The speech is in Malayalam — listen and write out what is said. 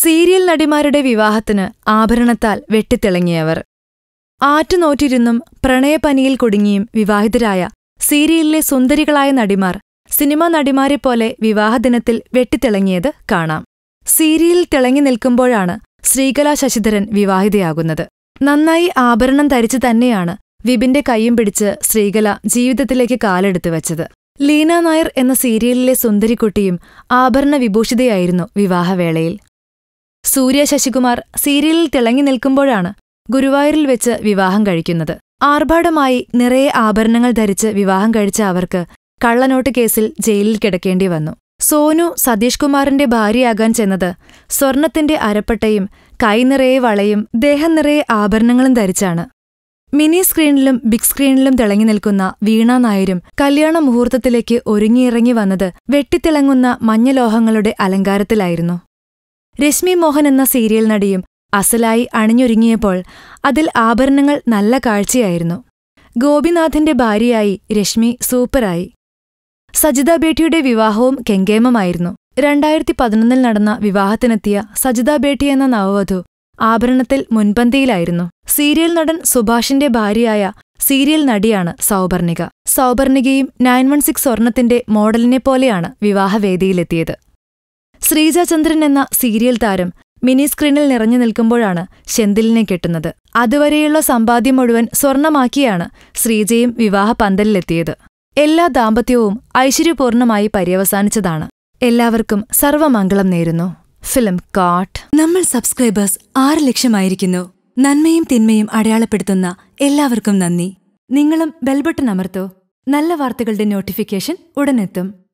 സീരിയൽ നടിമാരുടെ വിവാഹത്തിന് ആഭരണത്താൽ വെട്ടിത്തിളങ്ങിയവർ ആറ്റുനോറ്റിരുന്നും പ്രണയപനിയിൽ കുടുങ്ങിയും വിവാഹിതരായ സീരിയലിലെ സുന്ദരികളായ നടിമാർ സിനിമാ നടിമാരെപ്പോലെ വിവാഹദിനത്തിൽ വെട്ടിത്തിളങ്ങിയത് കാണാം സീരിയലിൽ തിളങ്ങി നിൽക്കുമ്പോഴാണ് ശ്രീകലാ ശശിധരൻ വിവാഹിതയാകുന്നത് നന്നായി ആഭരണം ധരിച്ചു തന്നെയാണ് വിപിന്റെ കൈയും പിടിച്ച് ശ്രീകല ജീവിതത്തിലേക്ക് കാലെടുത്തു വച്ചത് ലീന നായർ എന്ന സീരിയലിലെ സുന്ദരിക്കുട്ടിയും ആഭരണ വിഭൂഷിതയായിരുന്നു വിവാഹവേളയിൽ സൂര്യ ശശികുമാർ സീരിയലിൽ തിളങ്ങി നിൽക്കുമ്പോഴാണ് ഗുരുവായൂരിൽ വെച്ച് വിവാഹം കഴിക്കുന്നത് ആർഭാടമായി നിറയെ ആഭരണങ്ങൾ ധരിച്ച് വിവാഹം കഴിച്ച അവർക്ക് കള്ളനോട്ട് കേസിൽ ജയിലിൽ കിടക്കേണ്ടി വന്നു സോനു സതീഷ് കുമാറിന്റെ ഭാര്യയാകാൻ ചെന്നത് സ്വർണത്തിന്റെ അരപ്പട്ടയും കൈനിറയെ വളയും ദേഹം നിറയെ ആഭരണങ്ങളും ധരിച്ചാണ് മിനി സ്ക്രീനിലും ബിഗ് സ്ക്രീനിലും തിളങ്ങി നിൽക്കുന്ന വീണ നായരും കല്യാണ മുഹൂർത്തത്തിലേക്ക് ഒരുങ്ങിയിറങ്ങി വന്നത് വെട്ടിത്തിളങ്ങുന്ന മഞ്ഞലോഹങ്ങളുടെ അലങ്കാരത്തിലായിരുന്നു രശ്മി മോഹൻ എന്ന സീരിയൽ നടിയും അസലായി അണിഞ്ഞൊരുങ്ങിയപ്പോൾ അതിൽ ആഭരണങ്ങൾ നല്ല കാഴ്ചയായിരുന്നു ഗോപിനാഥിന്റെ ഭാര്യയായി രശ്മി സൂപ്പറായി സജിത ബേട്ടിയുടെ വിവാഹവും കെങ്കേമമായിരുന്നു രണ്ടായിരത്തി പതിനൊന്നിൽ നടന്ന വിവാഹത്തിനെത്തിയ സജിത ബേട്ടി എന്ന നവവധു ആഭരണത്തിൽ മുൻപന്തിയിലായിരുന്നു സീരിയൽ നടൻ സുഭാഷിന്റെ ഭാര്യയായ സീരിയൽ നടിയാണ് സൗപർണിക സൗപർണികയും നയൻ വൺ സിക്സ് സ്വർണത്തിന്റെ മോഡലിനെ പോലെയാണ് വിവാഹവേദിയിലെത്തിയത് ശ്രീജ ചന്ദ്രൻ എന്ന സീരിയൽ താരം മിനി സ്ക്രീനിൽ നിറഞ്ഞു നിൽക്കുമ്പോഴാണ് ശെന്തിലിനെ കെട്ടുന്നത് അതുവരെയുള്ള സമ്പാദ്യം മുഴുവൻ സ്വർണമാക്കിയാണ് ശ്രീജയും വിവാഹ പന്തലിലെത്തിയത് എല്ലാ ദാമ്പത്യവും ഐശ്വര്യപൂർണമായി പര്യവസാനിച്ചതാണ് എല്ലാവർക്കും സർവമംഗളം നേരുന്നു ഫിലിം കാട്ട് നമ്മൾ സബ്സ്ക്രൈബേഴ്സ് ആറ് ലക്ഷമായിരിക്കുന്നു നന്മയും തിന്മയും അടയാളപ്പെടുത്തുന്ന എല്ലാവർക്കും നന്ദി നിങ്ങളും ബെൽബട്ടൺ അമർത്തോ നല്ല വാർത്തകളുടെ നോട്ടിഫിക്കേഷൻ ഉടനെത്തും